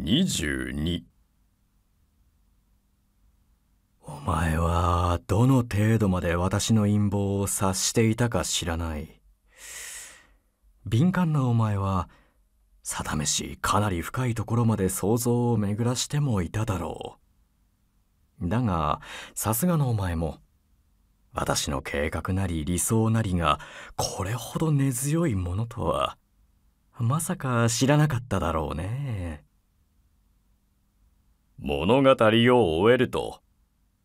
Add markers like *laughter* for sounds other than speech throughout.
22お前はどの程度まで私の陰謀を察していたか知らない敏感なお前は定めしかなり深いところまで想像を巡らしてもいただろうだがさすがのお前も私の計画なり理想なりがこれほど根強いものとはまさか知らなかっただろうね。物語を終えると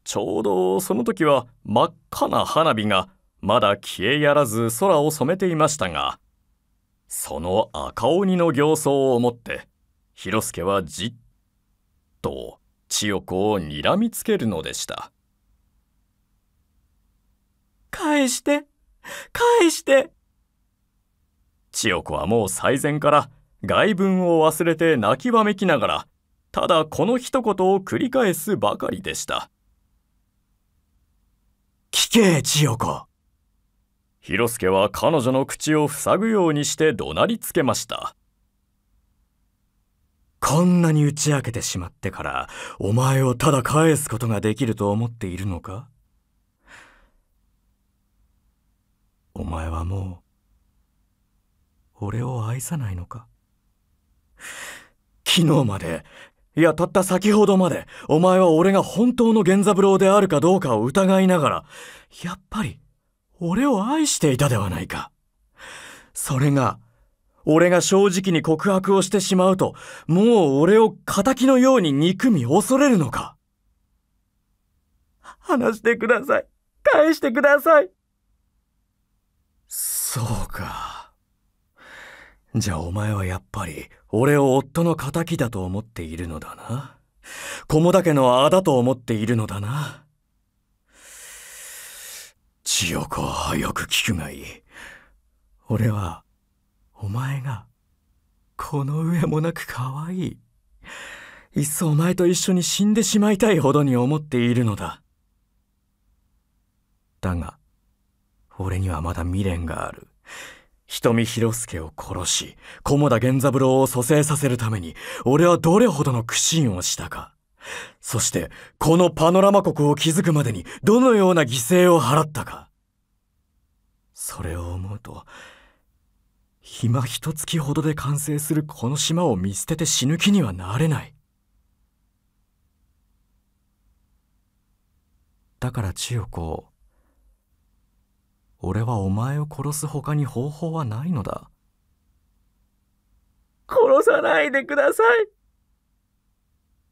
ちょうどその時は真っ赤な花火がまだ消えやらず空を染めていましたがその赤鬼の形相をもって広助はじっと千代子をにらみつけるのでした返して返して千代子はもう最前から外文を忘れて泣きわめきながらただこの一言を繰り返すばかりでした聞け千代子広助は彼女の口を塞ぐようにして怒鳴りつけましたこんなに打ち明けてしまってからお前をただ返すことができると思っているのかお前はもう俺を愛さないのか昨日までいや、たった先ほどまで、お前は俺が本当の源三郎であるかどうかを疑いながら、やっぱり、俺を愛していたではないか。それが、俺が正直に告白をしてしまうと、もう俺を仇のように憎み恐れるのか。話してください。返してください。そうか。じゃあお前はやっぱり俺を夫の仇だと思っているのだな。菰田家のあだと思っているのだな。千代子はよく聞くがいい。俺は、お前が、この上もなく可愛い。いっそお前と一緒に死んでしまいたいほどに思っているのだ。だが、俺にはまだ未練がある。瞳広介を殺し、菰田源三郎を蘇生させるために、俺はどれほどの苦心をしたか。そして、このパノラマ国を築くまでに、どのような犠牲を払ったか。それを思うと、暇一月ほどで完成するこの島を見捨てて死ぬ気にはなれない。だから千代子を俺はお前を殺す他に方法はないのだ。殺さないでください。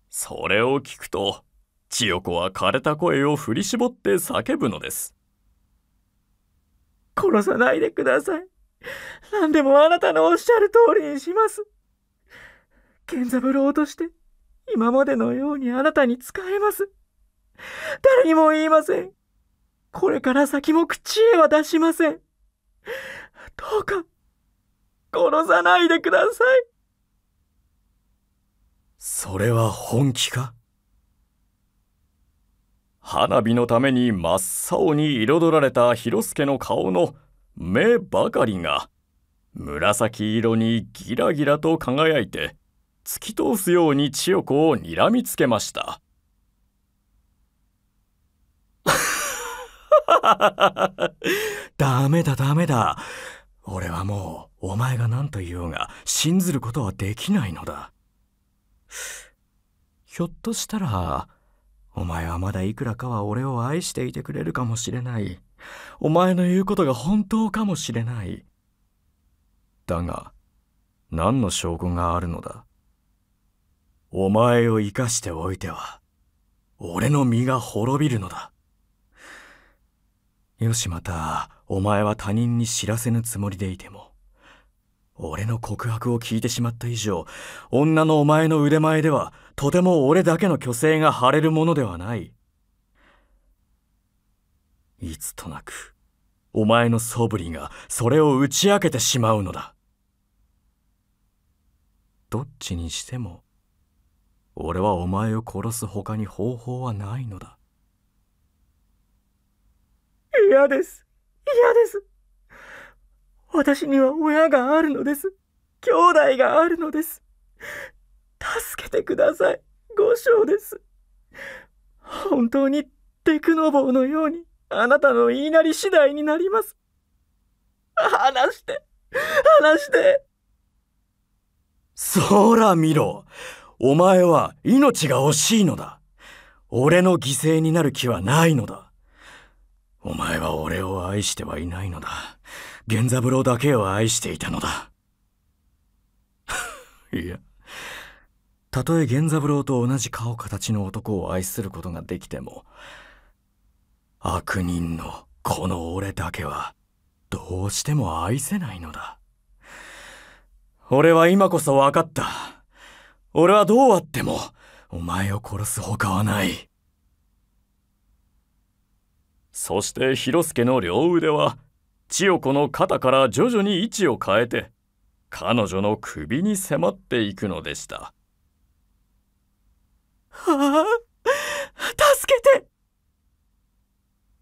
それを聞くと、千代子は枯れた声を振り絞って叫ぶのです。殺さないでください。何でもあなたのおっしゃる通りにします。健三郎として、今までのようにあなたに仕えます。誰にも言いません。これから先も口へは出しません。どうか、殺さないでください。それは本気か花火のために真っ青に彩られた広助の顔の目ばかりが紫色にギラギラと輝いて突き通すように千代子をにらみつけました。*laughs* ダメだダメだ。俺はもうお前が何と言おうが信ずることはできないのだ。ひょっとしたら、お前はまだいくらかは俺を愛していてくれるかもしれない。お前の言うことが本当かもしれない。だが、何の証拠があるのだお前を生かしておいては、俺の身が滅びるのだ。よしまたお前は他人に知らせぬつもりでいても俺の告白を聞いてしまった以上女のお前の腕前ではとても俺だけの虚勢が腫れるものではないいつとなくお前の素振りがそれを打ち明けてしまうのだどっちにしても俺はお前を殺す他に方法はないのだ嫌です。嫌です。私には親があるのです。兄弟があるのです。助けてください。ご章です。本当にテクノボーのようにあなたの言いなり次第になります。話して、話して。そら見ろ。お前は命が惜しいのだ。俺の犠牲になる気はないのだ。お前は俺を愛してはいないのだ。源三郎だけを愛していたのだ。*laughs* いや、たとえ源三郎と同じ顔形の男を愛することができても、悪人のこの俺だけは、どうしても愛せないのだ。俺は今こそ分かった。俺はどうあっても、お前を殺す他はない。そして広助の両腕は千代子の肩から徐々に位置を変えて彼女の首に迫っていくのでした。はあ助けて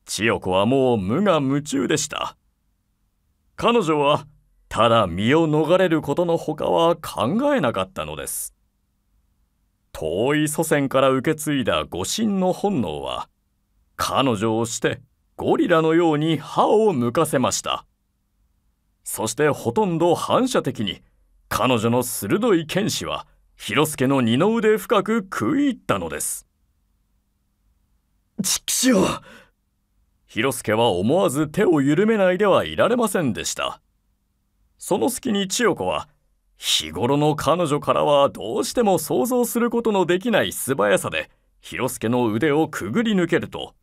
千代子はもう無我夢中でした。彼女はただ身を逃れることのほかは考えなかったのです。遠い祖先から受け継いだ護身の本能は彼女をしてゴリラのように歯を抜かせましたそしてほとんど反射的に彼女の鋭い剣士は広助の二の腕深く食い入ったのですちく広助は思わず手を緩めないではいられませんでしたその隙に千代子は日頃の彼女からはどうしても想像することのできない素早さで広助の腕をくぐり抜けると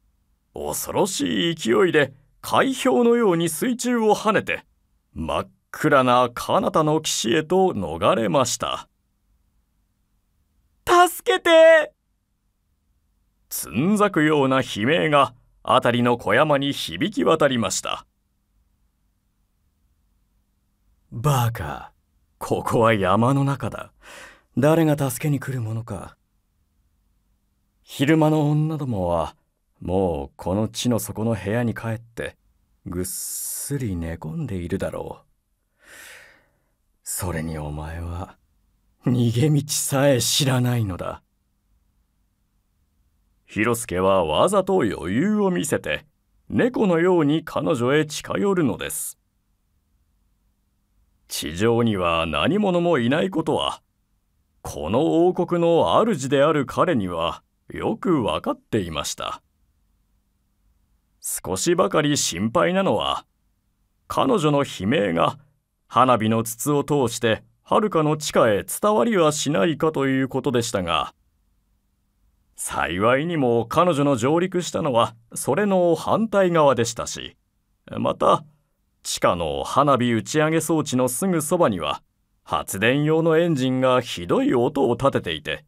恐ろしい勢いで海氷のように水中を跳ねて真っ暗な彼方の岸へと逃れました助けてつんざくような悲鳴が辺りの小山に響き渡りましたバカここは山の中だ誰が助けに来るものか昼間の女どもはもうこの地の底の部屋に帰ってぐっすり寝込んでいるだろうそれにお前は逃げ道さえ知らないのだ広助はわざと余裕を見せて猫のように彼女へ近寄るのです地上には何者もいないことはこの王国の主である彼にはよく分かっていました少しばかり心配なのは彼女の悲鳴が花火の筒を通してはるかの地下へ伝わりはしないかということでしたが幸いにも彼女の上陸したのはそれの反対側でしたしまた地下の花火打ち上げ装置のすぐそばには発電用のエンジンがひどい音を立てていて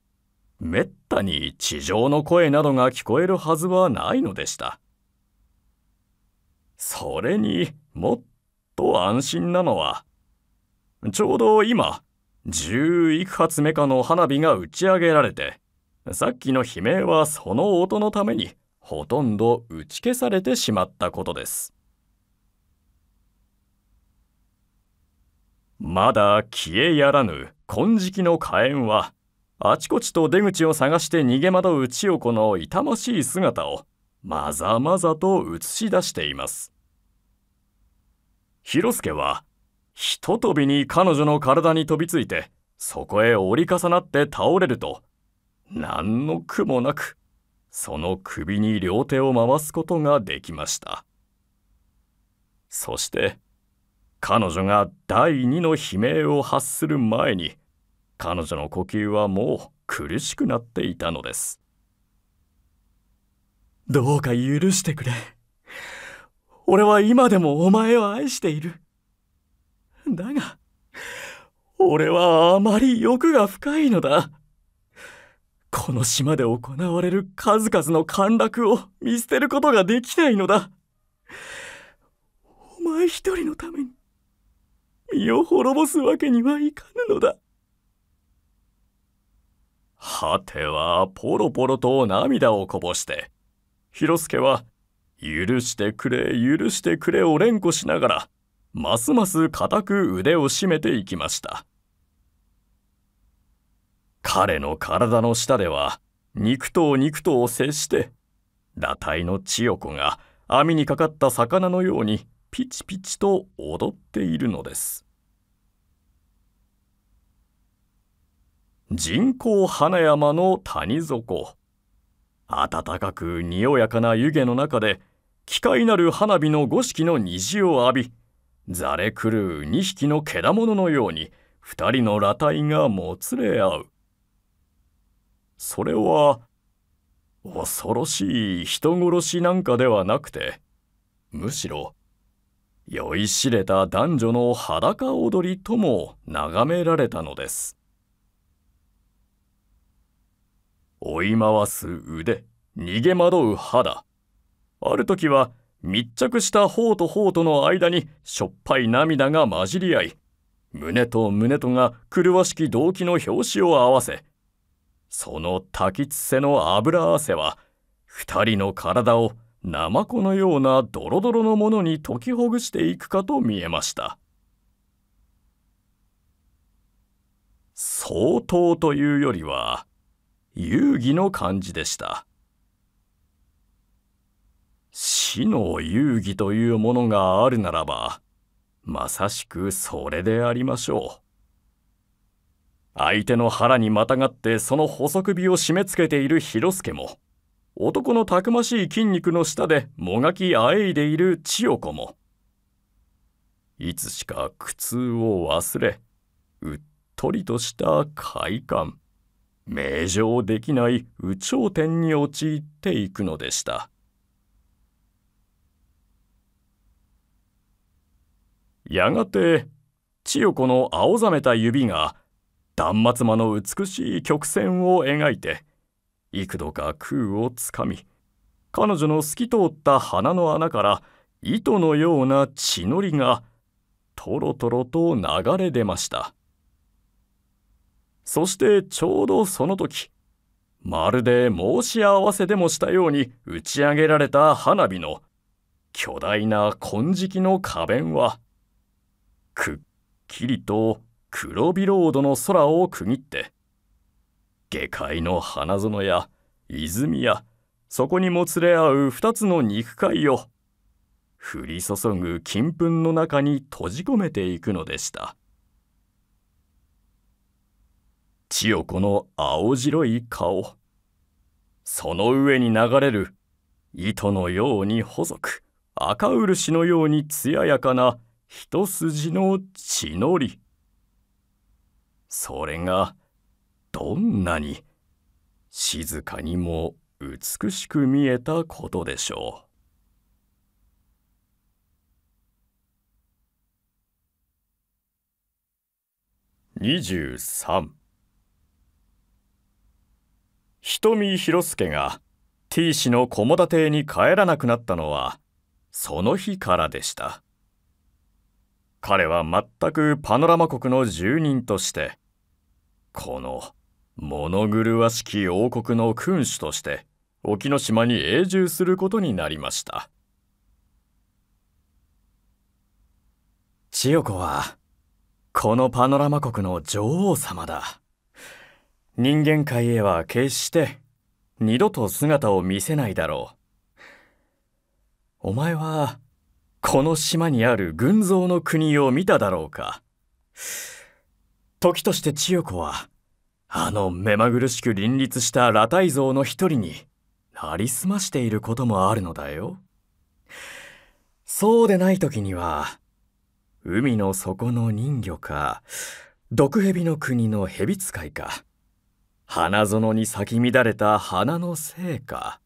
めったに地上の声などが聞こえるはずはないのでした。それにもっと安心なのはちょうど今1 1発目かの花火が打ち上げられてさっきの悲鳴はその音のためにほとんど打ち消されてしまったことですまだ消えやらぬ金色の火炎はあちこちと出口を探して逃げ惑う千代子の痛ましい姿をまざまざと映し出しています広助はひととびに彼女の体に飛びついてそこへ折り重なって倒れると何の苦もなくその首に両手を回すことができましたそして彼女が第二の悲鳴を発する前に彼女の呼吸はもう苦しくなっていたのですどうか許してくれ。俺は今でもお前を愛している。だが、俺はあまり欲が深いのだ。この島で行われる数々の陥落を見捨てることができないのだ。お前一人のために、身を滅ぼすわけにはいかぬのだ。はては、ポロポロと涙をこぼして、広助は、許してくれ、許してくれを連呼しながら、ますます固く腕を締めていきました。彼の体の下では、肉と肉とを接して、裸体の千代子が網にかかった魚のようにピチピチと踊っているのです。人工花山の谷底。暖かくにおやかな湯気の中で機械なる花火の五色の虹を浴びざれ狂う2匹のけだもののように2人の裸体がもつれ合うそれは恐ろしい人殺しなんかではなくてむしろ酔いしれた男女の裸踊りとも眺められたのです追い回す腕、逃げ惑う肌。ある時は密着した頬と頬との間にしょっぱい涙が混じり合い、胸と胸とが狂わしき動機の表紙を合わせ、その滝つせの油汗は、二人の体をナマコのようなドロドロのものに解きほぐしていくかと見えました。相当というよりは、遊戯の感じでした。死の遊戯というものがあるならば、まさしくそれでありましょう。相手の腹にまたがってその細首を締め付けている広助も、男のたくましい筋肉の下でもがきあえいでいる千代子も、いつしか苦痛を忘れ、うっとりとした快感。名状できない有頂天に陥っていくのでした。やがて千代子の青ざめた指が断末魔の美しい曲線を描いて幾度か空をつかみ彼女の透き通った鼻の穴から糸のような血のりがとろとろと流れ出ました。そしてちょうどその時、まるで申し合わせでもしたように打ち上げられた花火の巨大な金色の花弁は、くっきりと黒ロードの空を区切って、下界の花園や泉やそこにもつれ合う二つの肉塊を、降り注ぐ金粉の中に閉じ込めていくのでした。千代子の青白い顔その上に流れる糸のように細く赤漆のように艶やかな一筋の血のりそれがどんなに静かにも美しく見えたことでしょう。23瞳広介が T 氏の駒田邸に帰らなくなったのはその日からでした彼は全くパノラマ国の住人としてこの物狂わしき王国の君主として沖ノ島に永住することになりました千代子はこのパノラマ国の女王様だ人間界へは決して二度と姿を見せないだろう。お前は、この島にある群像の国を見ただろうか。時として千代子は、あの目まぐるしく林立した裸体像の一人になりすましていることもあるのだよ。そうでない時には、海の底の人魚か、毒蛇の国の蛇使いか、花園に咲き乱れた花のせいか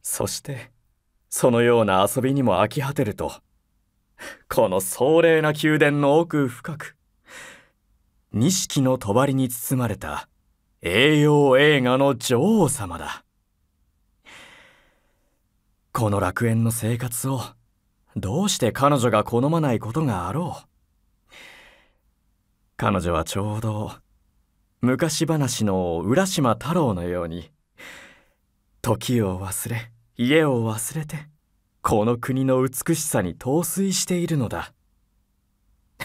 そしてそのような遊びにも飽き果てるとこの壮麗な宮殿の奥深く錦の帳に包まれた栄養映画の女王様だこの楽園の生活をどうして彼女が好まないことがあろう彼女はちょうど昔話の浦島太郎のように時を忘れ家を忘れてこの国の美しさに陶酔しているのだ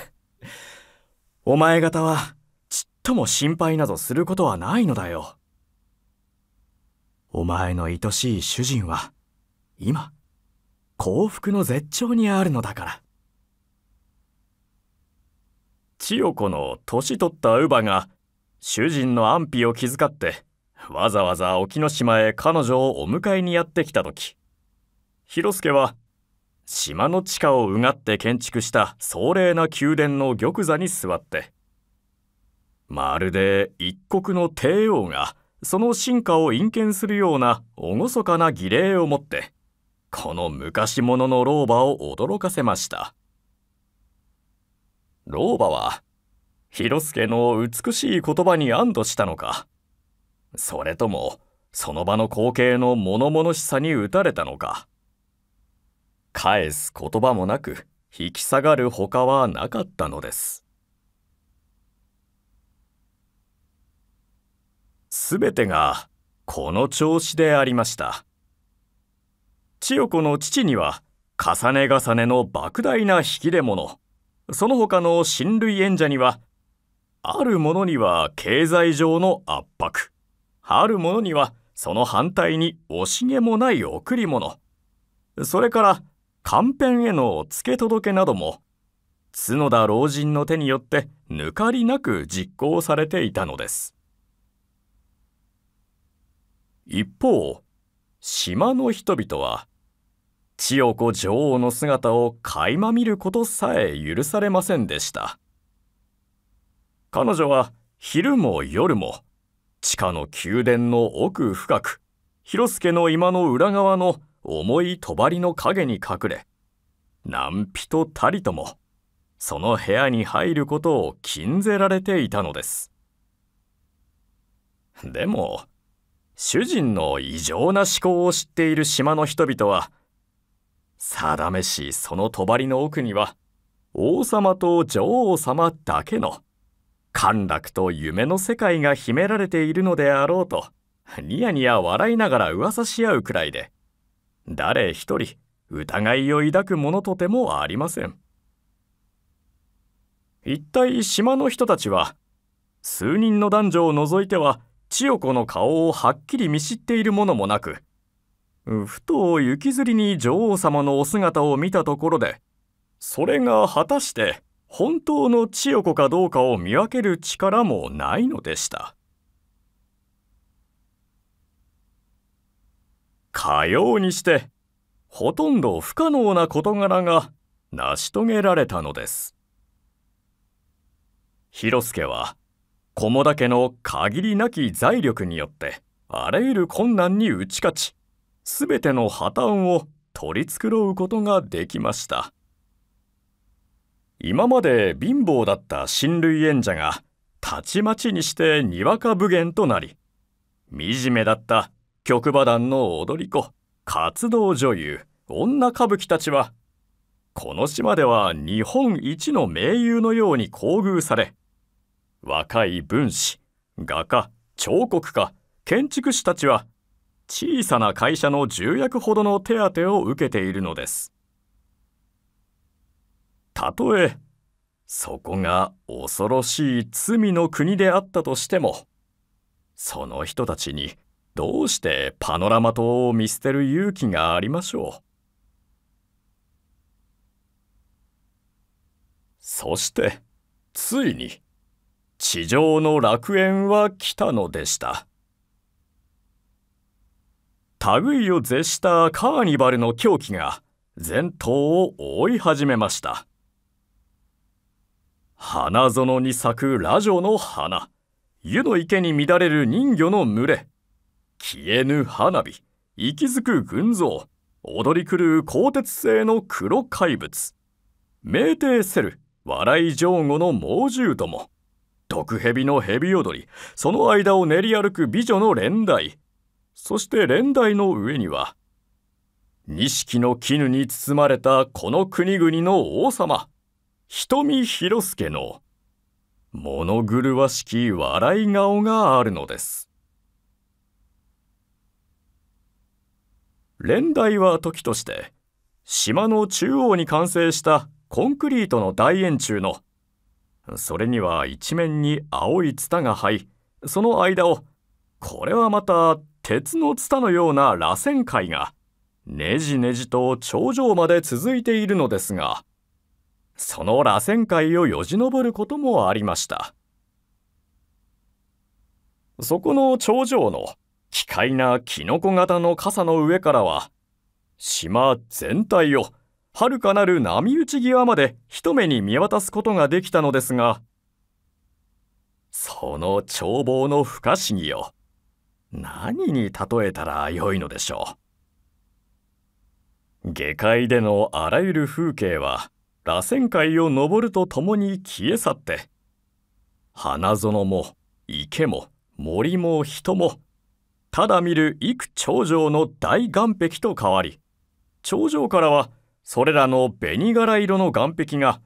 *laughs* お前方はちっとも心配などすることはないのだよお前の愛しい主人は今幸福の絶頂にあるのだから千代子の年取った乳母が主人の安否を気遣ってわざわざ沖ノ島へ彼女をお迎えにやってきた時広助は島の地下をうがって建築した壮麗な宮殿の玉座に座ってまるで一国の帝王がその進化を隠見するような厳かな儀礼をもってこの昔物の老婆を驚かせました老婆は広助の美しい言葉に安堵したのかそれともその場の光景の物々しさに打たれたのか返す言葉もなく引き下がる他はなかったのです全てがこの調子でありました千代子の父には重ね重ねの莫大な引き出物その他の親類縁者にはあるものには経済上の圧迫あるものにはその反対に惜しげもない贈り物それからカ編への付け届けなども角田老人の手によって抜かりなく実行されていたのです一方島の人々は千代子女王の姿を垣間見ることさえ許されませんでした彼女は昼も夜も地下の宮殿の奥深く広助の今の裏側の重い帳の陰に隠れ何人たりともその部屋に入ることを禁ぜられていたのですでも主人の異常な思考を知っている島の人々は定めしその帳の奥には王様と女王様だけの陥落と夢の世界が秘められているのであろうとニヤニヤ笑いながら噂し合うくらいで誰一人疑いを抱くものとてもありません一体島の人たちは数人の男女を除いては千代子の顔をはっきり見知っているものもなくふと行きずりに女王様のお姿を見たところでそれが果たして本当の千代子かどうかを見分ける力もないのでしたかようにしてほとんど不可能な事柄が成し遂げられたのです広助は菰田家の限りなき財力によってあらゆる困難に打ち勝ちすべての破綻を取り繕うことができました。今まで貧乏だった親類縁者がたちまちにしてにわか武元となり惨めだった曲馬団の踊り子活動女優女歌舞伎たちはこの島では日本一の名優のように厚遇され若い文士画家彫刻家建築士たちは小さな会社の重役ほどの手当を受けているのです。たとえそこが恐ろしい罪の国であったとしてもその人たちにどうしてパノラマ島を見捨てる勇気がありましょうそしてついに地上の楽園は来たのでした類を絶したカーニバルの狂気が前頭を覆い始めました花園に咲くラジョの花湯の池に乱れる人魚の群れ消えぬ花火息づく群像踊り狂う鋼鉄製の黒怪物名帝セル笑い上後の猛獣ども毒蛇の蛇踊りその間を練り歩く美女の連台そして連台の上には錦の絹に包まれたこの国々の王様瞳広介の物狂わしき笑い顔があるのです。連台は時として島の中央に完成したコンクリートの大円柱のそれには一面に青いツタが這いその間をこれはまた鉄のツタのような螺旋階がねじねじと頂上まで続いているのですがその螺旋階をよじ登ることもありましたそこの頂上の奇怪なキノコ型の傘の上からは島全体をはるかなる波打ち際まで一目に見渡すことができたのですがその眺望の不可思議を何に例えたらよいのでしょう下界でのあらゆる風景は螺旋階を登るとともに消え去って花園も池も森も人もただ見る幾頂上の大岩壁と変わり頂上からはそれらの紅柄色の岩壁が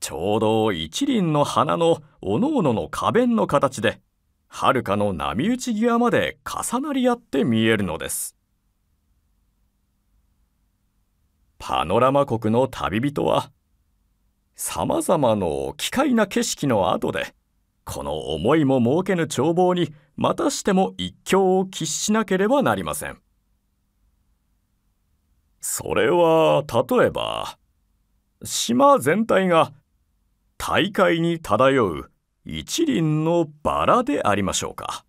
ちょうど一輪の花のおのおのの花弁の形ではるかの波打ち際まで重なり合って見えるのです。パノラマ国の旅人は、様々の奇怪な景色の後で、この思いも設けぬ眺望にまたしても一興を喫しなければなりません。それは例えば島全体が大海に漂う一輪のバラでありましょうか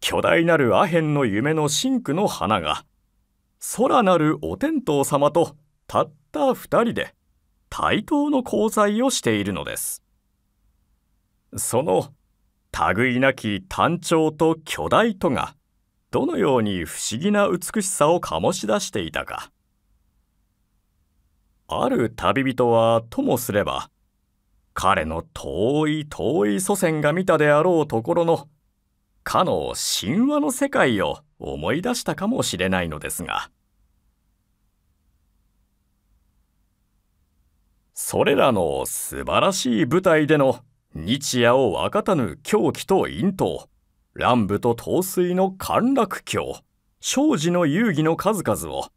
巨大なるアヘンの夢のシンクの花が空なるお天道様とたった2人で対等の交際をしているのです。その類なき単調と巨大とがどのように不思議な美しさを醸し出していたか。ある旅人はともすれば彼の遠い遠い祖先が見たであろうところのかの神話の世界を思い出したかもしれないのですがそれらの素晴らしい舞台での日夜を分かたぬ狂気と陰と乱舞と陶酔の陥落狂庄司の遊戯の数々を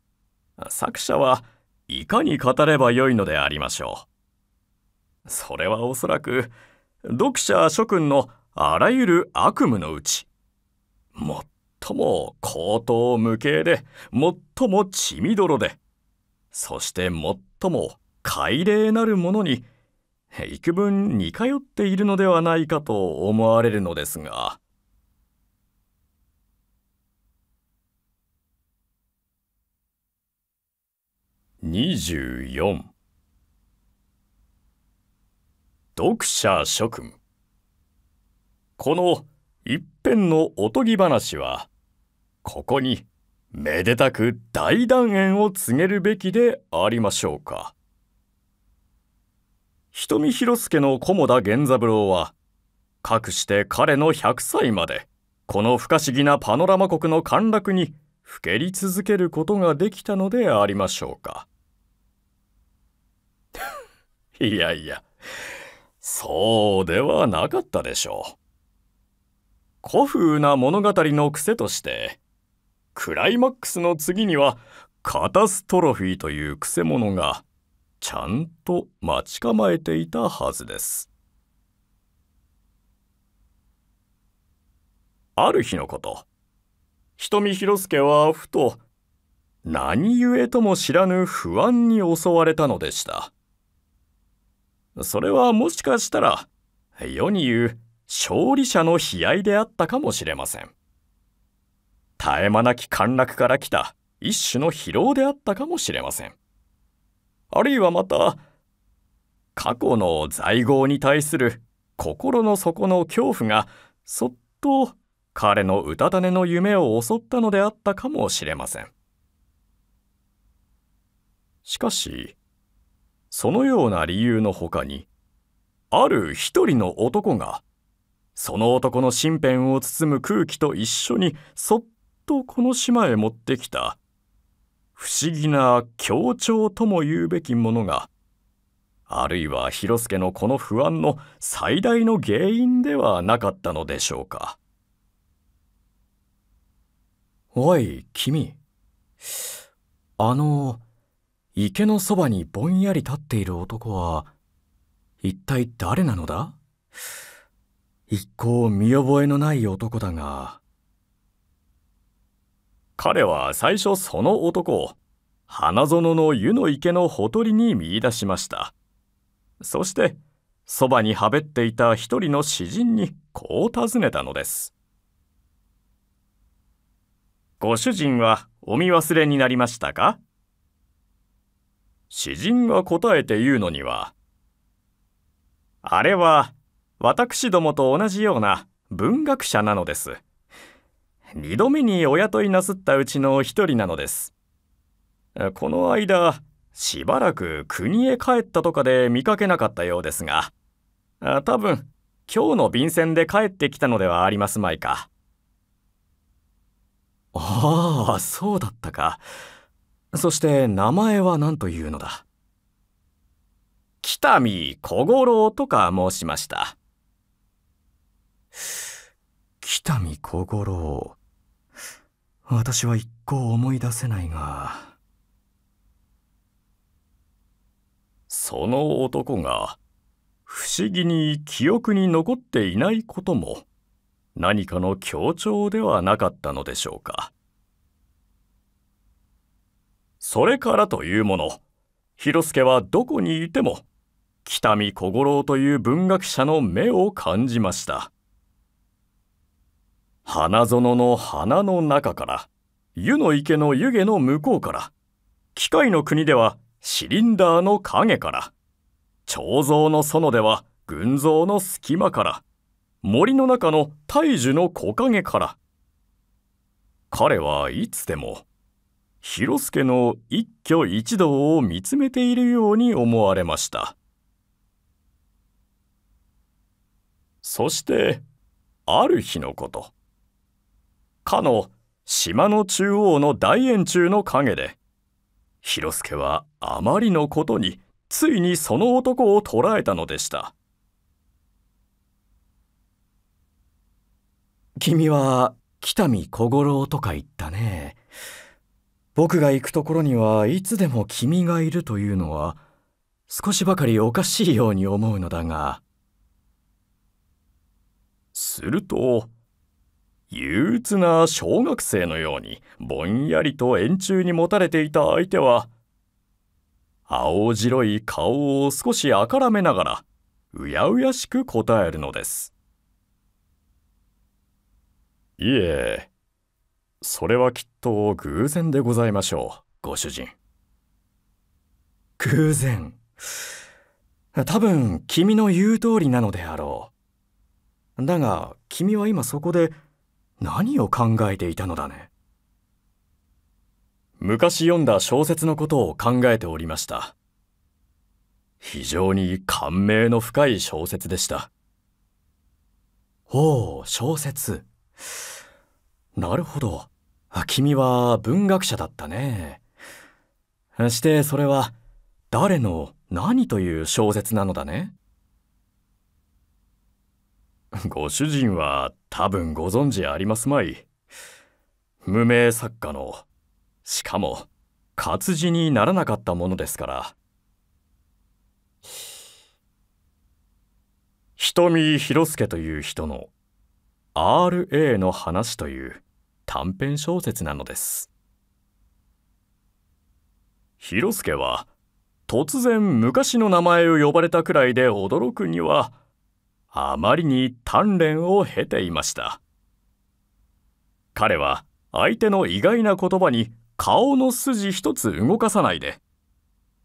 作者はいかに語ればよいのでありましょう。それはおそらく読者諸君のあらゆる悪夢のうち最も高等無形で最も血みどろでそして最も快霊なるものに幾分似通っているのではないかと思われるのですが。24読者諸君この一編のおとぎ話はここにめでたく大団円を告げるべきでありましょうか瞳広助の菰田源三郎はかくして彼の100歳までこの不可思議なパノラマ国の陥落にふけり続けることができたのでありましょうか *laughs* いやいやそうではなかったでしょう古風な物語の癖としてクライマックスの次にはカタストロフィーというくせ者がちゃんと待ち構えていたはずですある日のこと見広助はふと何故とも知らぬ不安に襲われたのでしたそれはもしかしたら世に言う勝利者の悲哀であったかもしれません。絶え間なき陥落から来た一種の疲労であったかもしれません。あるいはまた、過去の在業に対する心の底の恐怖がそっと彼のうたた寝の夢を襲ったのであったかもしれません。しかし、そのような理由のほかに、ある一人の男が、その男の身辺を包む空気と一緒にそっとこの島へ持ってきた不思議な協調とも言うべきものがあるいは広助のこの不安の最大の原因ではなかったのでしょうか。おい、君。あの、池のそばにぼんやり立っている男は、一体誰なのだ一向見覚えのない男だが、彼は最初その男を花園の湯の池のほとりに見いだしましたそしてそばにはべっていた一人の詩人にこう尋ねたのです「ご主人はお見忘れになりましたか?」詩人が答えて言うのには「あれは私どもと同じような文学者なのです」2度目にお雇いなすったうちの一人なのですこの間しばらく国へ帰ったとかで見かけなかったようですが多分今日の便箋で帰ってきたのではありますまいかああそうだったかそして名前は何というのだ北見小五郎とか申しました北見小五郎私は一向思い出せないが。その男が、不思議に記憶に残っていないことも、何かの強調ではなかったのでしょうか。それからというもの、広助はどこにいても、北見小五郎という文学者の目を感じました。花園の花の中から、湯の池の湯気の向こうから、機械の国ではシリンダーの影から、彫像の園では群像の隙間から、森の中の大樹の木陰から。彼はいつでも、広助の一挙一動を見つめているように思われました。そして、ある日のこと。かの島の中央の大円柱の陰で広助はあまりのことについにその男を捕らえたのでした君は北見小五郎とか言ったね僕が行くところにはいつでも君がいるというのは少しばかりおかしいように思うのだがすると憂鬱な小学生のようにぼんやりと円柱に持たれていた相手は青白い顔を少しあからめながらうやうやしく答えるのですいえそれはきっと偶然でございましょうご主人偶然多分君の言う通りなのであろうだが君は今そこで何を考えていたのだね昔読んだ小説のことを考えておりました非常に感銘の深い小説でしたほう小説なるほど君は文学者だったねしてそれは誰の何という小説なのだねご主人は多分ご存知ありますまい。無名作家の、しかも、活字にならなかったものですから。瞳広介という人の RA の話という短編小説なのです。広介は突然昔の名前を呼ばれたくらいで驚くにはあまりに鍛錬を経ていました彼は相手の意外な言葉に顔の筋一つ動かさないで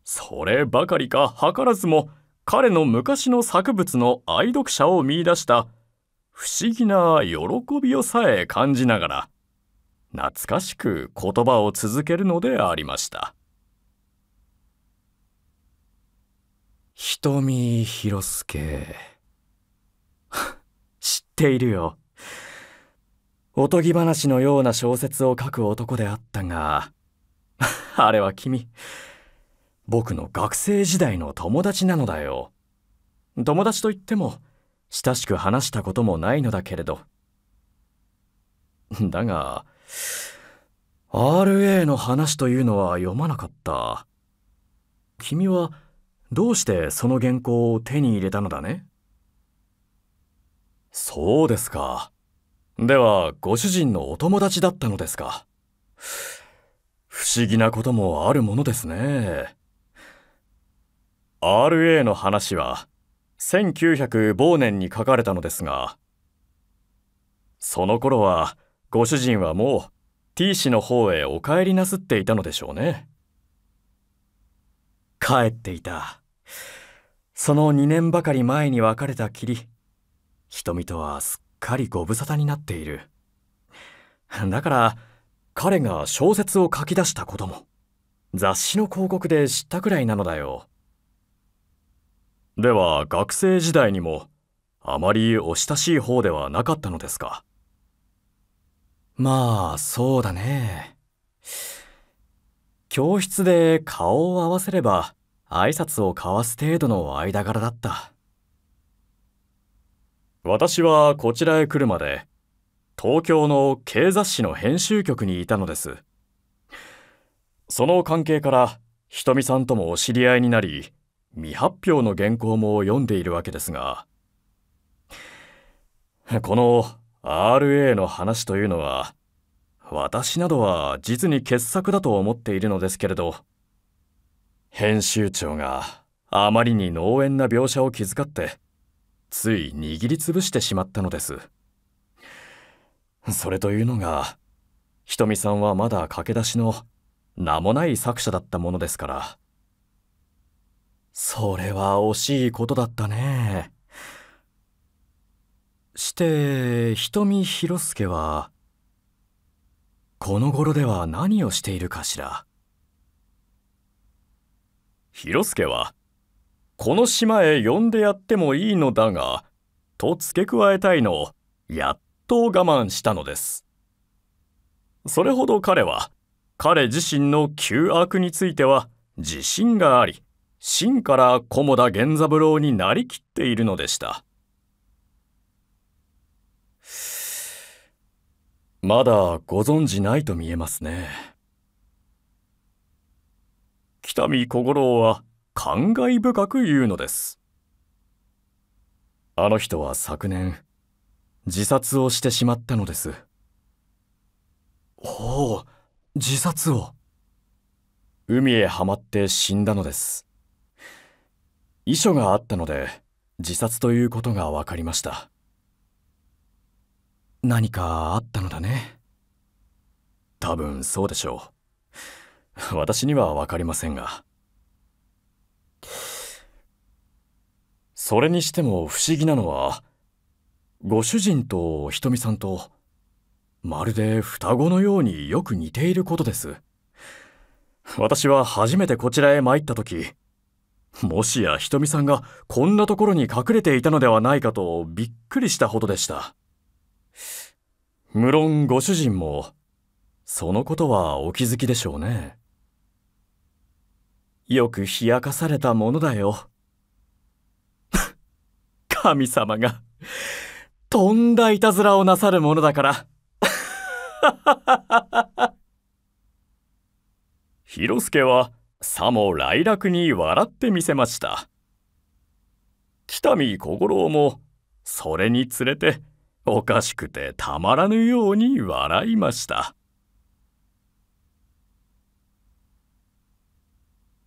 そればかりか図らずも彼の昔の作物の愛読者を見いだした不思議な喜びをさえ感じながら懐かしく言葉を続けるのでありました瞳広介っているよおとぎ話のような小説を書く男であったが *laughs* あれは君僕の学生時代の友達なのだよ友達といっても親しく話したこともないのだけれどだが RA の話というのは読まなかった君はどうしてその原稿を手に入れたのだねそうですか。では、ご主人のお友達だったのですか。不思議なこともあるものですね。RA の話は、1900某年に書かれたのですが、その頃は、ご主人はもう T 氏の方へお帰りなすっていたのでしょうね。帰っていた。その2年ばかり前に別れたきり、瞳とはすっかりご無沙汰になっている。だから、彼が小説を書き出したことも、雑誌の広告で知ったくらいなのだよ。では、学生時代にも、あまりお親しい方ではなかったのですかまあ、そうだね。教室で顔を合わせれば、挨拶を交わす程度の間柄だった。私はこちらへ来るまで東京の経雑誌の編集局にいたのですその関係からひとみさんともお知り合いになり未発表の原稿も読んでいるわけですがこの RA の話というのは私などは実に傑作だと思っているのですけれど編集長があまりに農園な描写を気遣ってつい握りつぶしてしまったのですそれというのがひとみさんはまだ駆け出しの名もない作者だったものですからそれは惜しいことだったねして瞳す介はこの頃では何をしているかしら広介はこの島へ呼んでやってもいいのだが、と付け加えたいのを、やっと我慢したのです。それほど彼は、彼自身の旧悪については自信があり、真から菰田源三郎になりきっているのでした。まだご存じないと見えますね。北見小五郎は感慨深く言うのですあの人は昨年自殺をしてしまったのですほう自殺を海へはまって死んだのです遺書があったので自殺ということがわかりました何かあったのだね多分そうでしょう私には分かりませんがそれにしても不思議なのは、ご主人とひとみさんと、まるで双子のようによく似ていることです。私は初めてこちらへ参った時、もしやひとみさんがこんなところに隠れていたのではないかとびっくりしたほどでした。無論ご主人も、そのことはお気づきでしょうね。よく冷やかされたものだよ。神様が、とんだいたずらをなさるものだから。す *laughs* けは、さも来楽に笑ってみせました。北見小五郎も、それにつれて、おかしくてたまらぬように笑いました。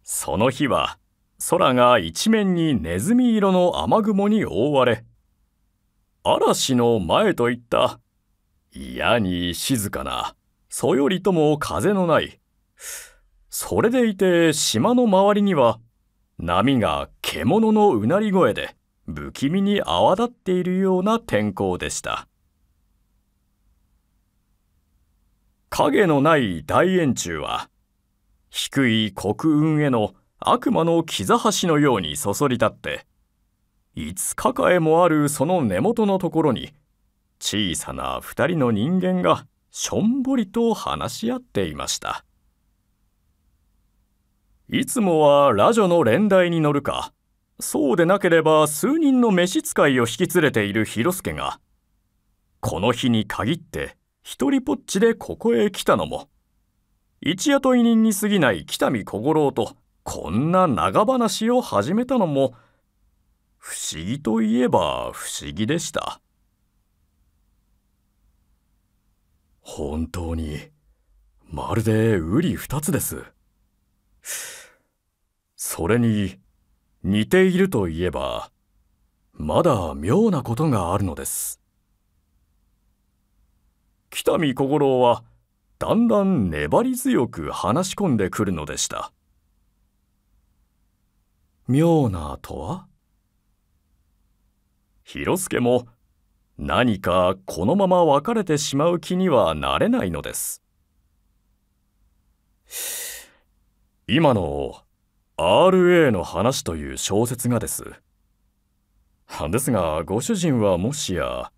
その日は、空が一面にネズミ色の雨雲に覆われ、嵐の前といった、嫌に静かな、そよりとも風のない、それでいて島の周りには、波が獣のうなり声で、不気味に泡立っているような天候でした。影のない大円柱は、低い黒雲への悪魔の木ざはしのようにそそり立って5日かえもあるその根元のところに小さな2人の人間がしょんぼりと話し合っていましたいつもはラジオの連台に乗るかそうでなければ数人の召使いを引き連れている広助がこの日に限って一人ぽっちでここへ来たのも一雇い人に過ぎない北見小五郎とこんな長話を始めたのも不思議といえば不思議でした本当にまるで瓜二つですそれに似ているといえばまだ妙なことがあるのです北見小五郎はだんだん粘り強く話し込んでくるのでした妙なとは広助も何かこのまま別れてしまう気にはなれないのです。今の RA の話という小説がです。ですがご主人はもしや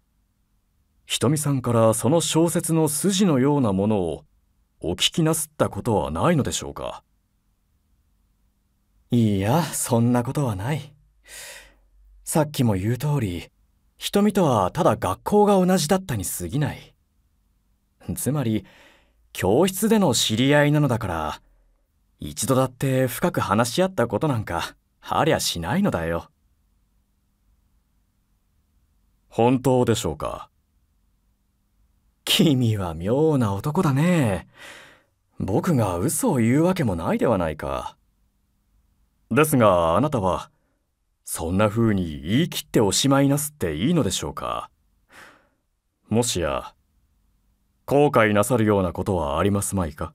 ひとみさんからその小説の筋のようなものをお聞きなすったことはないのでしょうかいや、そんなことはない。さっきも言う通り、瞳とはただ学校が同じだったに過ぎない。つまり、教室での知り合いなのだから、一度だって深く話し合ったことなんか、ありゃしないのだよ。本当でしょうか君は妙な男だね。僕が嘘を言うわけもないではないか。ですがあなたはそんな風に言い切っておしまいなすっていいのでしょうかもしや後悔なさるようなことはありますまいか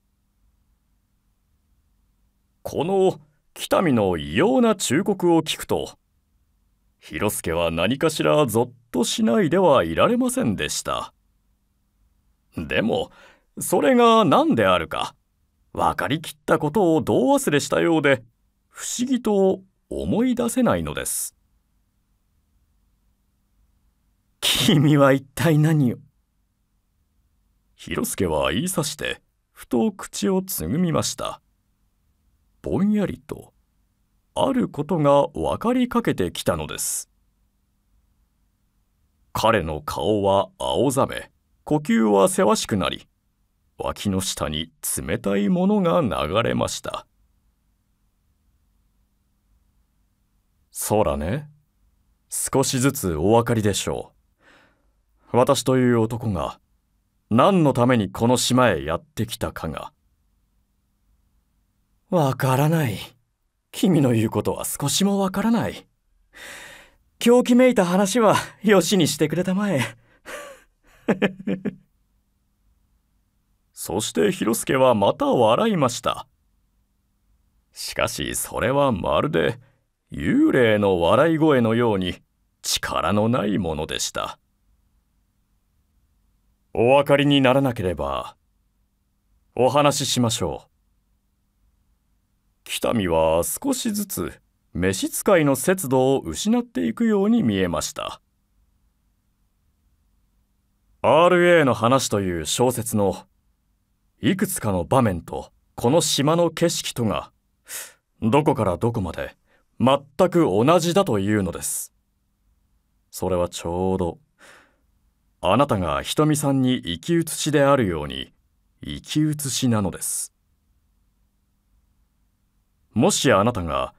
この北見の異様な忠告を聞くと広助は何かしらぞっとしないではいられませんでしたでもそれが何であるか分かりきったことをどう忘れしたようで不思議と思い出せないのです。君は一体何を広助は言いさして、ふと口をつぐみました。ぼんやりと、あることが分かりかけてきたのです。彼の顔は青ざめ、呼吸はせわしくなり、脇の下に冷たいものが流れました。そうだね。少しずつお分かりでしょう。私という男が何のためにこの島へやってきたかが。わからない。君の言うことは少しもわからない。狂気めいた話はよしにしてくれたまえ。*laughs* そして広助はまた笑いました。しかしそれはまるで。幽霊の笑い声のように力のないものでしたお分かりにならなければお話ししましょう北見は少しずつ召使いの節度を失っていくように見えました RA の話という小説のいくつかの場面とこの島の景色とがどこからどこまで全く同じだというのです。それはちょうど、あなたがひとみさんに生き写しであるように、生き写しなのです。もしあなたが、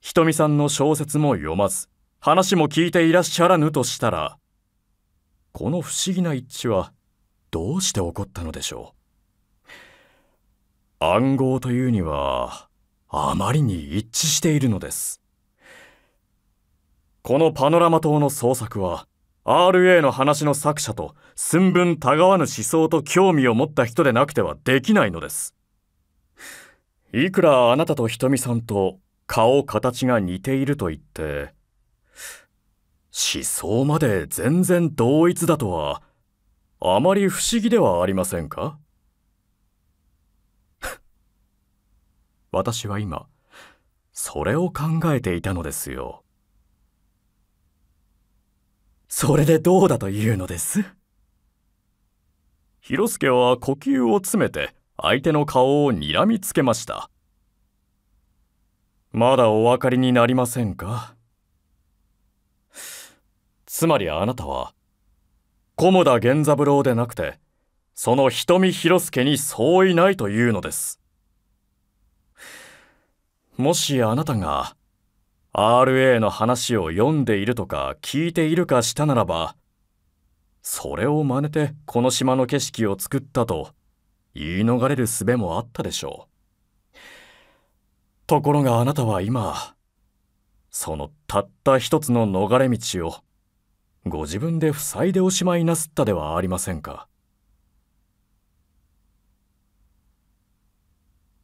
ひとみさんの小説も読まず、話も聞いていらっしゃらぬとしたら、この不思議な一致は、どうして起こったのでしょう。暗号というには、あまりに一致しているのです。このパノラマ島の創作は RA の話の作者と寸分たがわぬ思想と興味を持った人でなくてはできないのです。いくらあなたとひとみさんと顔形が似ていると言って、思想まで全然同一だとは、あまり不思議ではありませんか私は今それを考えていたのですよそれでどうだというのです広助は呼吸を詰めて相手の顔を睨みつけましたまだお分かりになりませんかつまりあなたは菰田源三郎でなくてその瞳広助に相違ないというのですもしあなたが RA の話を読んでいるとか聞いているかしたならばそれを真似てこの島の景色を作ったと言い逃れる術もあったでしょうところがあなたは今そのたった一つの逃れ道をご自分で塞いでおしまいなすったではありませんか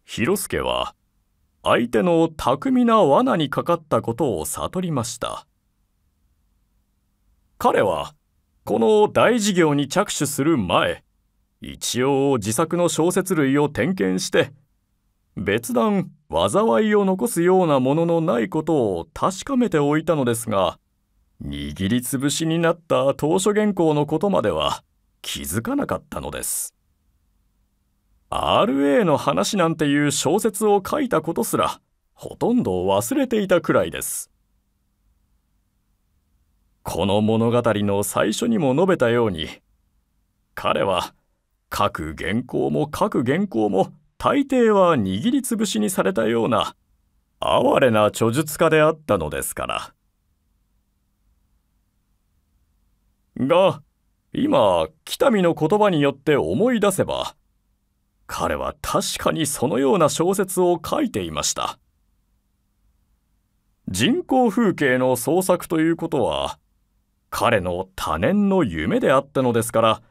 広助は相手の巧みな罠にかかったことを悟りました彼はこの大事業に着手する前一応自作の小説類を点検して別段災いを残すようなもののないことを確かめておいたのですが握りつぶしになった当初原稿のことまでは気づかなかったのです。RA の話なんていう小説を書いたことすらほとんど忘れていたくらいです。この物語の最初にも述べたように彼は各原稿も各原稿も大抵は握りつぶしにされたような哀れな著述家であったのですから。が今北見の言葉によって思い出せば彼は確かにそのような小説を書いていました。人工風景の創作ということは、彼の多年の夢であったのですから、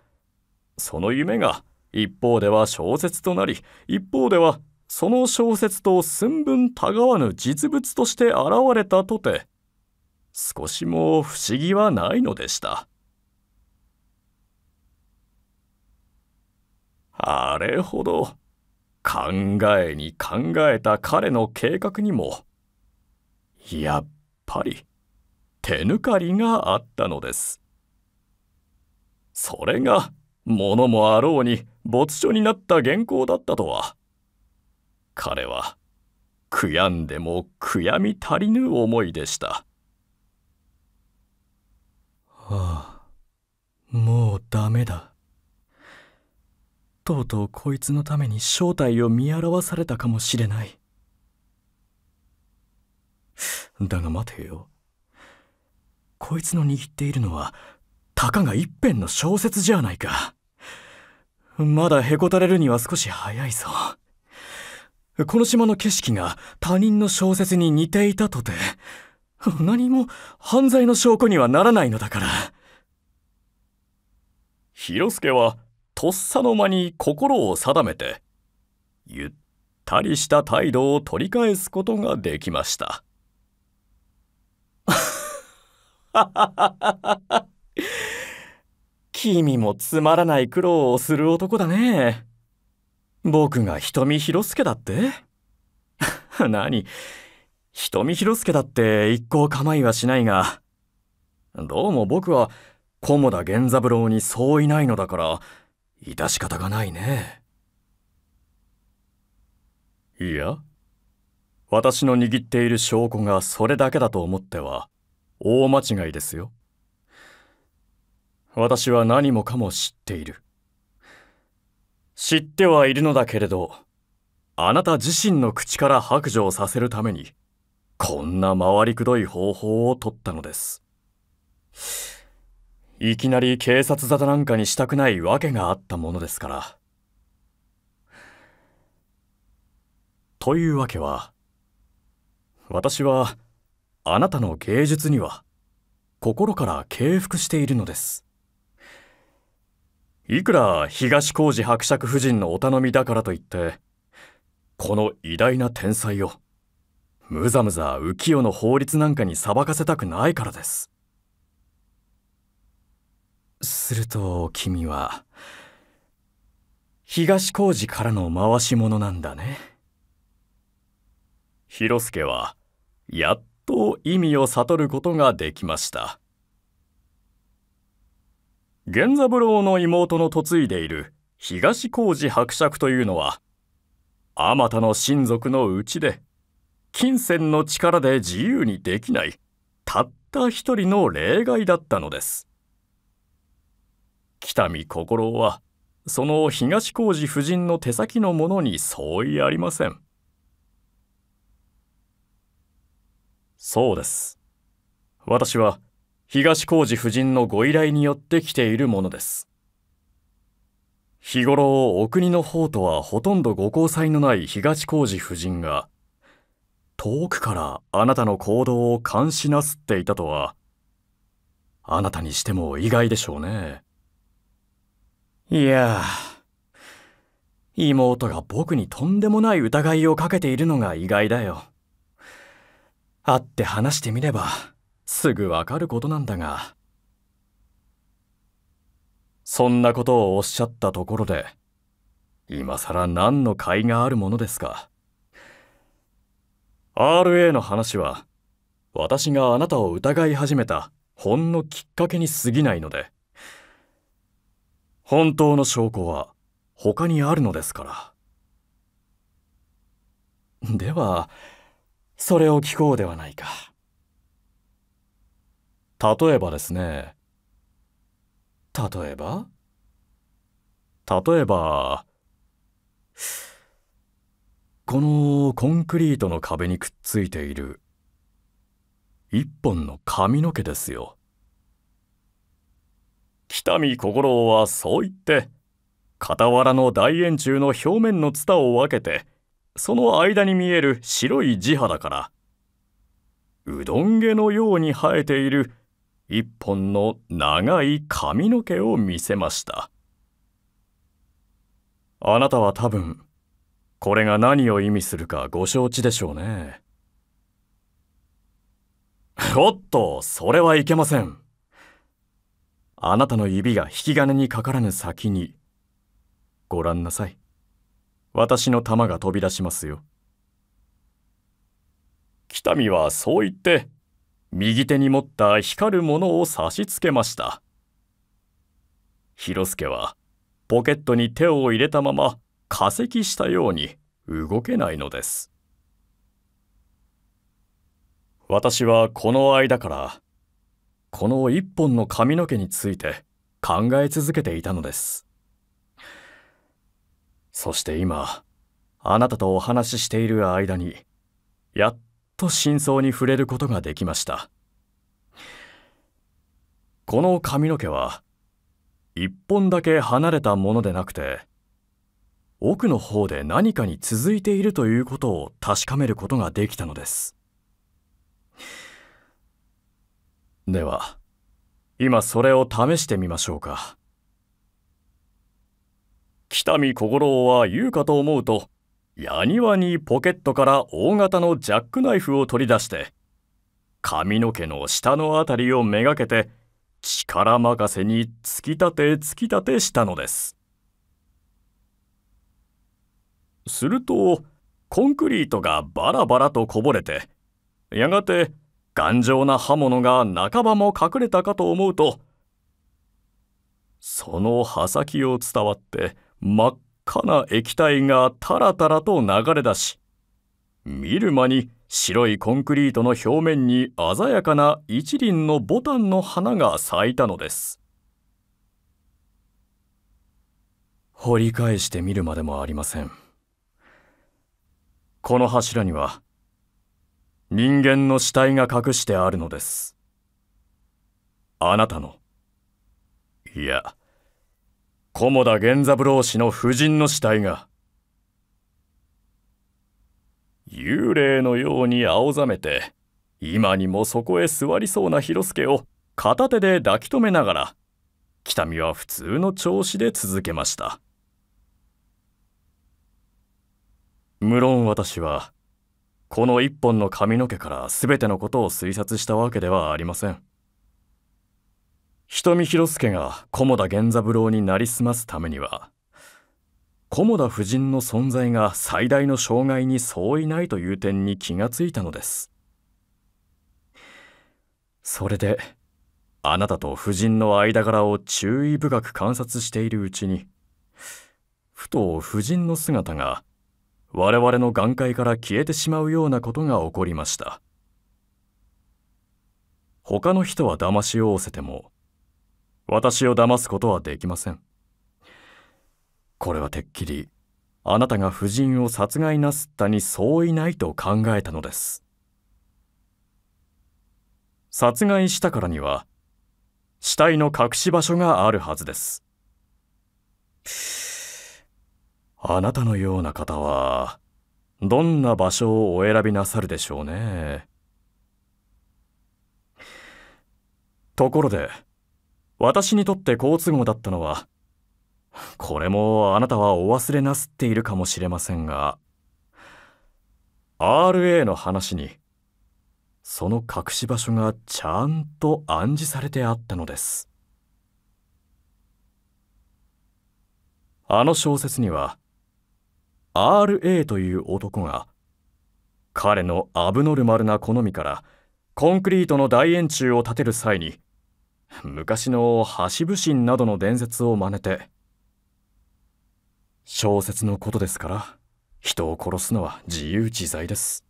その夢が一方では小説となり、一方ではその小説と寸分たがわぬ実物として現れたとて、少しも不思議はないのでした。あれほど考えに考えた彼の計画にもやっぱり手抜かりがあったのです。それが物もあろうに没書になった原稿だったとは彼は悔やんでも悔やみ足りぬ思いでした。はあもうダメだ。とうとうこいつのために正体を見表されたかもしれないだが待てよこいつの握っているのはたかが一辺の小説じゃないかまだへこたれるには少し早いぞこの島の景色が他人の小説に似ていたとて何も犯罪の証拠にはならないのだから広助はとっさの間に心を定めてゆったりした態度を取り返すことができました。*laughs* 君もつまらない苦労をする男だね。僕が瞳広介だって *laughs* 何瞳広介だって一向構いはしないが、どうも僕は菰田源三郎にそういないのだから、致し方がないねいや私の握っている証拠がそれだけだと思っては大間違いですよ私は何もかも知っている知ってはいるのだけれどあなた自身の口から白状させるためにこんな回りくどい方法をとったのですいきなり警察沙汰なんかにしたくないわけがあったものですから。というわけは、私は、あなたの芸術には、心から敬服しているのです。いくら東浩二伯爵夫人のお頼みだからといって、この偉大な天才を、むざむざ浮世の法律なんかに裁かせたくないからです。すると君は東工事からの回し者なんだね広助はやっと意味を悟ることができました源三郎の妹の嫁いでいる東工事伯爵というのはあまたの親族のうちで金銭の力で自由にできないたった一人の例外だったのです。北見心はその東浩二夫人の手先のものに相違ありませんそうです私は東浩二夫人のご依頼によって来ているものです日頃お国の方とはほとんどご交際のない東浩二夫人が遠くからあなたの行動を監視なすっていたとはあなたにしても意外でしょうね。いや妹が僕にとんでもない疑いをかけているのが意外だよ。会って話してみれば、すぐわかることなんだが。そんなことをおっしゃったところで、今更何の甲斐があるものですか。RA の話は、私があなたを疑い始めたほんのきっかけに過ぎないので。本当の証拠は他にあるのですから。では、それを聞こうではないか。例えばですね。例えば例えば、このコンクリートの壁にくっついている一本の髪の毛ですよ。北見小五郎はそう言って傍らの大円柱の表面のツタを分けてその間に見える白い地肌からうどん毛のように生えている一本の長い髪の毛を見せましたあなたは多分これが何を意味するかご承知でしょうねおっとそれはいけませんあなたの指が引き金にかからぬ先にご覧なさい私の玉が飛び出しますよ北見はそう言って右手に持った光るものを差し付けました広助はポケットに手を入れたまま化石したように動けないのです私はこの間からこの一本の髪の毛について考え続けていたのですそして今あなたとお話ししている間にやっと真相に触れることができましたこの髪の毛は一本だけ離れたものでなくて奥の方で何かに続いているということを確かめることができたのですでは、今それを試してみましょうか。北見小五郎は言うかと思うと、やにわにポケットから大型のジャックナイフを取り出して、髪の毛の下のあたりをめがけて、力任せに突き立て突き立てしたのです。すると、コンクリートがバラバラとこぼれて、やがて頑丈な刃物が半ばも隠れたかと思うとその刃先を伝わって真っ赤な液体がタラタラと流れ出し見る間に白いコンクリートの表面に鮮やかな一輪のボタンの花が咲いたのです掘り返してみるまでもありませんこの柱には人間の死体が隠してあるのです。あなたの。いや、菰田源三郎氏の夫人の死体が。幽霊のように青ざめて、今にもそこへ座りそうな広助を片手で抱き留めながら、北見は普通の調子で続けました。無論私は、この一本の髪の毛から全てのことを推察したわけではありません見広助が菰田源三郎になりすますためには菰田夫人の存在が最大の障害に相違ないという点に気がついたのですそれであなたと夫人の間柄を注意深く観察しているうちにふと夫人の姿が我々の眼界から消えてしまうようなことが起こりました他の人は騙し仰せても私を騙すことはできませんこれはてっきりあなたが夫人を殺害なすったに相違ないと考えたのです殺害したからには死体の隠し場所があるはずですあなたのような方は、どんな場所をお選びなさるでしょうね。ところで、私にとって好都合だったのは、これもあなたはお忘れなすっているかもしれませんが、RA の話に、その隠し場所がちゃんと暗示されてあったのです。あの小説には、RA という男が彼のアブノルマルな好みからコンクリートの大円柱を建てる際に昔の橋武神などの伝説を真似て小説のことですから人を殺すのは自由自在です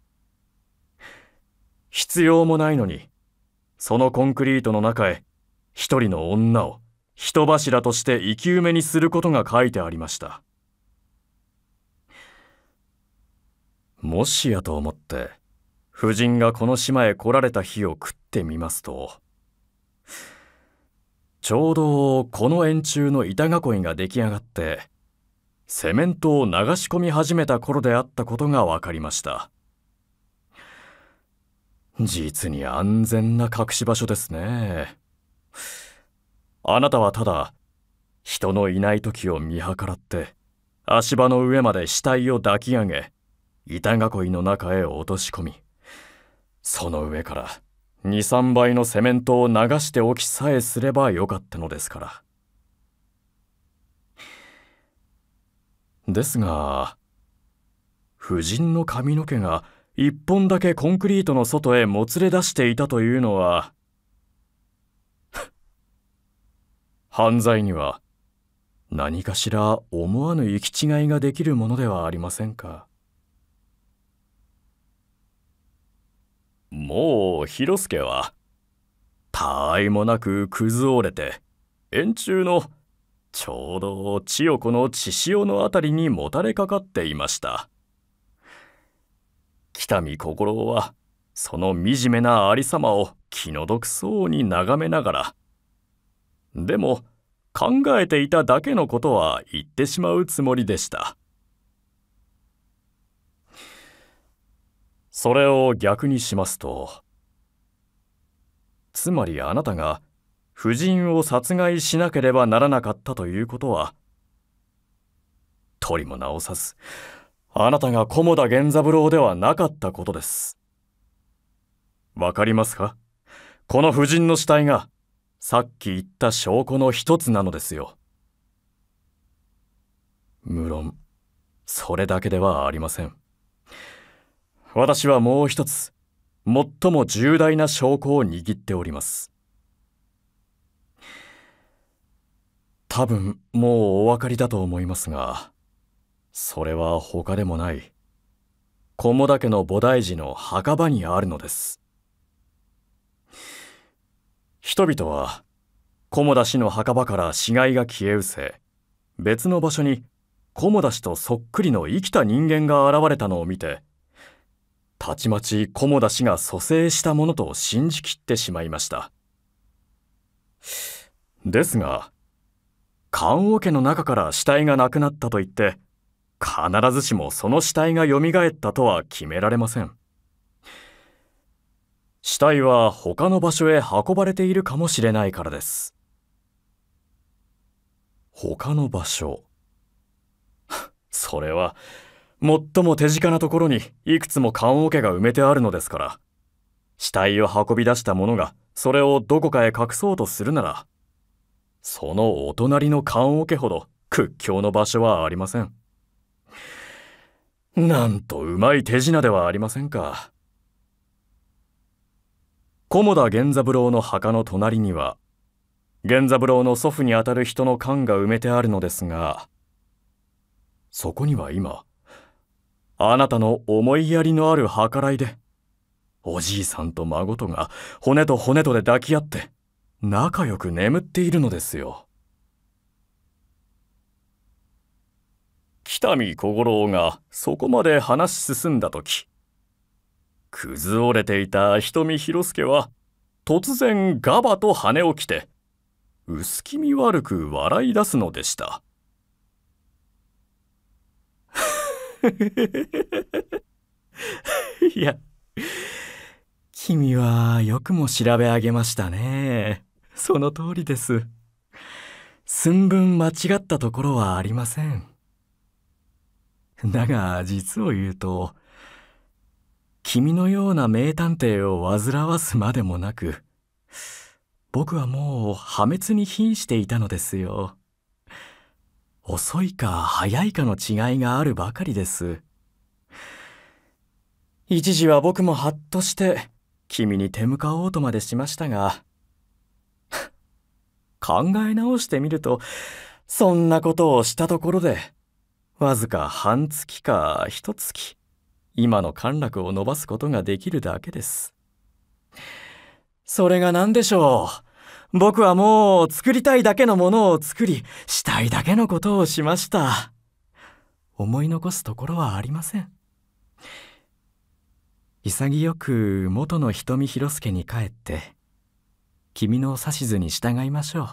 必要もないのにそのコンクリートの中へ一人の女を人柱として生き埋めにすることが書いてありましたもしやと思って夫人がこの島へ来られた日を食ってみますとちょうどこの円柱の板囲いが出来上がってセメントを流し込み始めた頃であったことが分かりました実に安全な隠し場所ですねあなたはただ人のいない時を見計らって足場の上まで死体を抱き上げ板囲いの中へ落とし込みその上から23倍のセメントを流しておきさえすればよかったのですからですが夫人の髪の毛が一本だけコンクリートの外へもつれ出していたというのは *laughs* 犯罪には何かしら思わぬ行き違いができるものではありませんか。もう広助は他愛もなく崩れて円柱のちょうど千代子の血潮の辺りにもたれかかっていました北見心はその惨めなありさまを気の毒そうに眺めながらでも考えていただけのことは言ってしまうつもりでした。それを逆にしますとつまりあなたが夫人を殺害しなければならなかったということは取りも直さずあなたが菰田源三郎ではなかったことですわかりますかこの夫人の死体がさっき言った証拠の一つなのですよ無論それだけではありません私はもう一つ最も重大な証拠を握っております多分もうお分かりだと思いますがそれは他でもない菰田家の菩提寺の墓場にあるのです人々は菰田氏の墓場から死骸が消え失せ別の場所に菰田氏とそっくりの生きた人間が現れたのを見てたちまち菰田氏が蘇生したものと信じきってしまいましたですが棺桶の中から死体がなくなったといって必ずしもその死体がよみがえったとは決められません死体は他の場所へ運ばれているかもしれないからです他の場所 *laughs* それは最も手近なところにいくつも棺桶が埋めてあるのですから。死体を運び出した者がそれをどこかへ隠そうとするなら、そのお隣の棺桶ほど屈強の場所はありません。なんとうまい手品ではありませんか。菰田源三郎の墓の隣には、源三郎の祖父にあたる人の棺が埋めてあるのですが、そこには今、あなたの思いやりのある計らいで、おじいさんと孫とが骨と骨とで抱き合って、仲良く眠っているのですよ。北見小五郎がそこまで話し進んだ時、崩れていた瞳広介は、突然ガバと羽を着て、薄気味悪く笑い出すのでした。*laughs* いや、君はよくも調べ上げましたね。その通りです。寸分間違ったところはありません。だが実を言うと、君のような名探偵を煩わすまでもなく、僕はもう破滅に瀕していたのですよ。遅いか早いかの違いがあるばかりです。一時は僕もはっとして君に手向かおうとまでしましたが、*laughs* 考え直してみると、そんなことをしたところで、わずか半月か一月、今の陥落を伸ばすことができるだけです。それが何でしょう僕はもう作りたいだけのものを作り、したいだけのことをしました。思い残すところはありません。潔く元の瞳広助に帰って、君の指図に従いましょ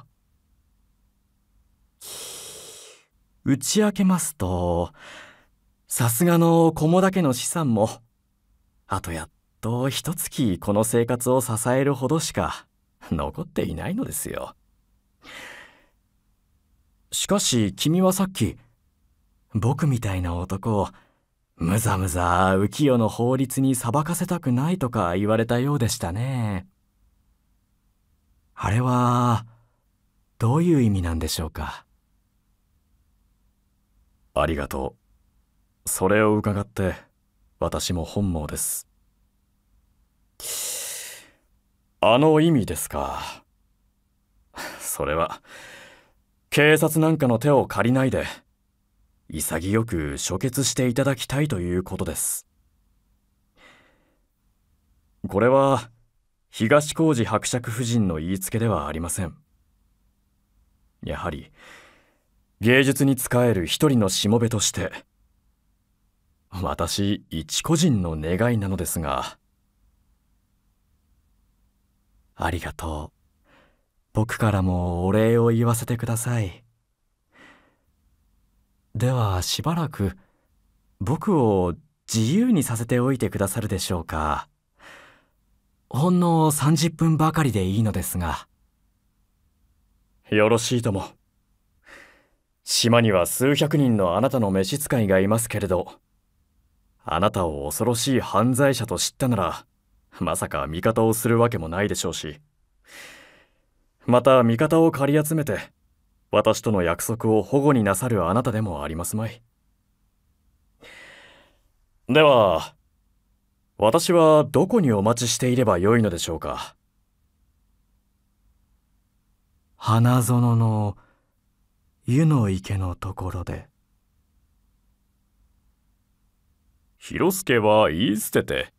う。打ち明けますと、さすがの菰だけの資産も、あとやっと一月この生活を支えるほどしか *laughs* 残っていないのですよ。しかし君はさっき僕みたいな男をむざむざ浮世の法律に裁かせたくないとか言われたようでしたね。あれはどういう意味なんでしょうか。ありがとう。それを伺って私も本望です。あの意味ですか。それは、警察なんかの手を借りないで、潔く処決していただきたいということです。これは、東小路伯爵夫人の言いつけではありません。やはり、芸術に仕える一人のしもべとして、私一個人の願いなのですが、ありがとう。僕からもお礼を言わせてください。ではしばらく僕を自由にさせておいてくださるでしょうか。ほんの30分ばかりでいいのですが。よろしいとも。島には数百人のあなたの召使いがいますけれど、あなたを恐ろしい犯罪者と知ったなら、まさか味方をするわけもないでしょうしまた味方を借り集めて私との約束を保護になさるあなたでもありますまいでは私はどこにお待ちしていればよいのでしょうか花園の湯の池のところで広助は言い捨てて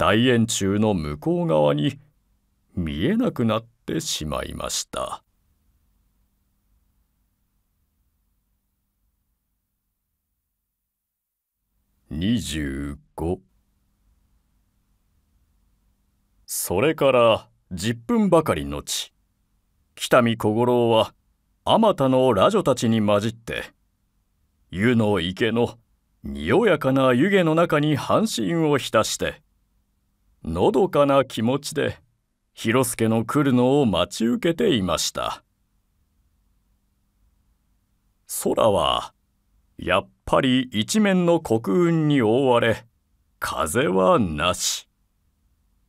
大円柱の向こう側に見えなくなってしまいました。25それから10分ばかりのち北見小五郎はあまたのラ女たちに混じって湯の池のにおやかな湯気の中に半身を浸してのどかな気持ちで広助の来るのを待ち受けていました空はやっぱり一面の黒雲に覆われ風はなし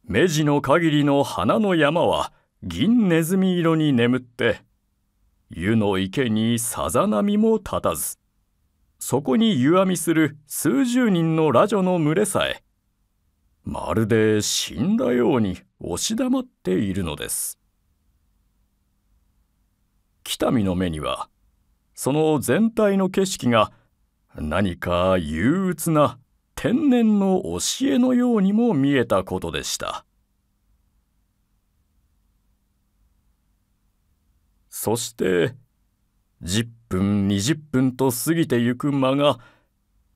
目地の限りの花の山は銀ネズミ色に眠って湯の池にさざ波も立たずそこに湯あみする数十人のラジョの群れさえまるで死んだように押し黙っているのです北見の目にはその全体の景色が何か憂鬱な天然の教えのようにも見えたことでしたそして10分20分と過ぎてゆく間が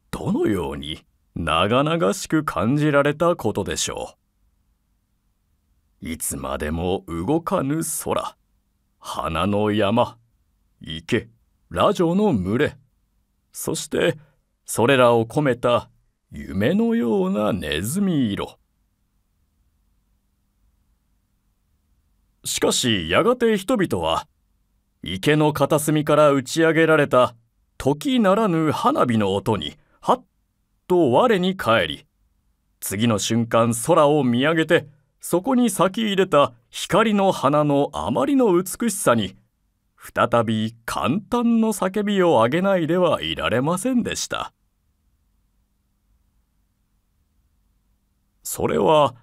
どのように長々しく感じられたことでしょう。いつまでも動かぬ空、花の山、池、ラジオの群れ、そしてそれらを込めた夢のようなネズミ色。しかしやがて人々は池の片隅から打ち上げられた時ならぬ花火の音にと我に返り次の瞬間空を見上げてそこに咲き入れた光の花のあまりの美しさに再び簡単の叫びをあげないではいられませんでしたそれは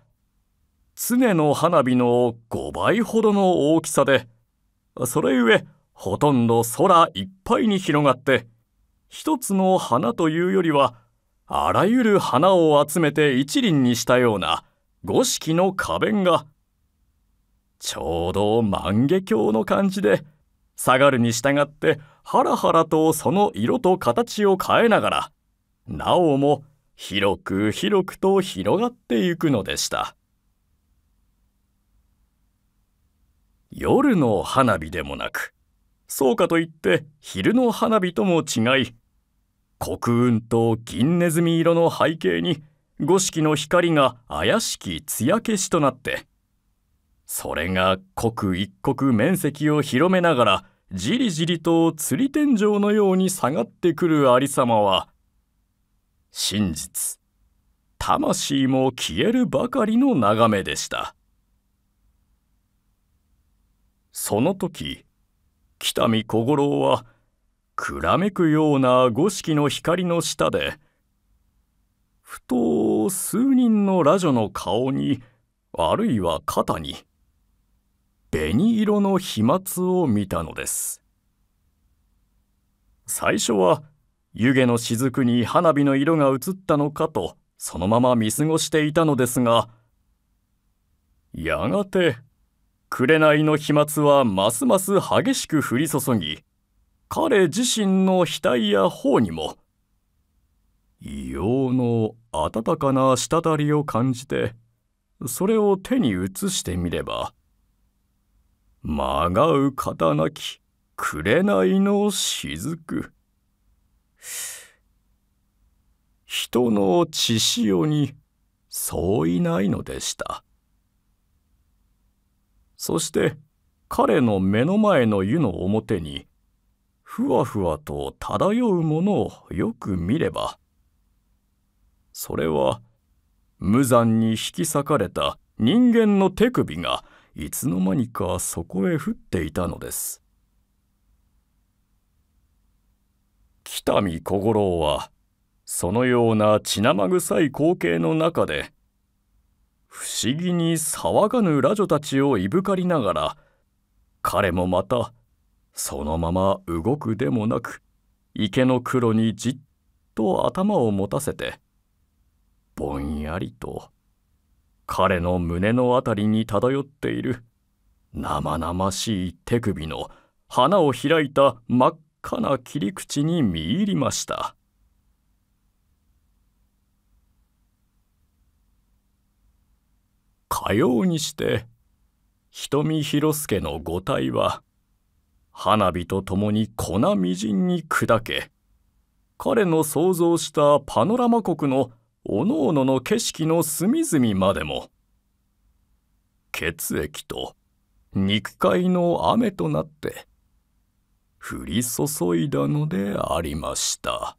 常の花火の5倍ほどの大きさでそれゆえほとんど空いっぱいに広がって一つの花というよりはあらゆる花を集めて一輪にしたような五色の花弁がちょうど万華鏡の感じで下がるに従ってハラハラとその色と形を変えながらなおも広く広くと広がってゆくのでした夜の花火でもなくそうかといって昼の花火とも違い黒雲と銀ネズミ色の背景に五色の光が怪しき艶消しとなってそれが刻一刻面積を広めながらじりじりと釣り天井のように下がってくる有様は真実魂も消えるばかりの眺めでしたその時北見小五郎はくらめくような五色の光の下でふと数人のラジョの顔にあるいは肩に紅色の飛沫を見たのです最初は湯気の雫に花火の色が移ったのかとそのまま見過ごしていたのですがやがて紅の飛沫はますます激しく降り注ぎ彼自身の額や頬にも異様の温かな滴りを感じてそれを手に移してみればまがう方なき紅の雫人の血潮に相違ないのでしたそして彼の目の前の湯の表にふわふわと漂うものをよく見ればそれは無残に引き裂かれた人間の手首がいつの間にかそこへ降っていたのです北見小五郎はそのような血生臭い光景の中で不思議に騒がぬラジオたちをいぶかりながら彼もまたそのまま動くでもなく池の黒にじっと頭を持たせてぼんやりと彼の胸の辺りに漂っている生々しい手首の花を開いた真っ赤な切り口に見入りました。かようにして瞳広助の五体は花火とともに粉みじんに砕け彼の想像したパノラマ国のおのおのの景色の隅々までも血液と肉塊の雨となって降り注いだのでありました。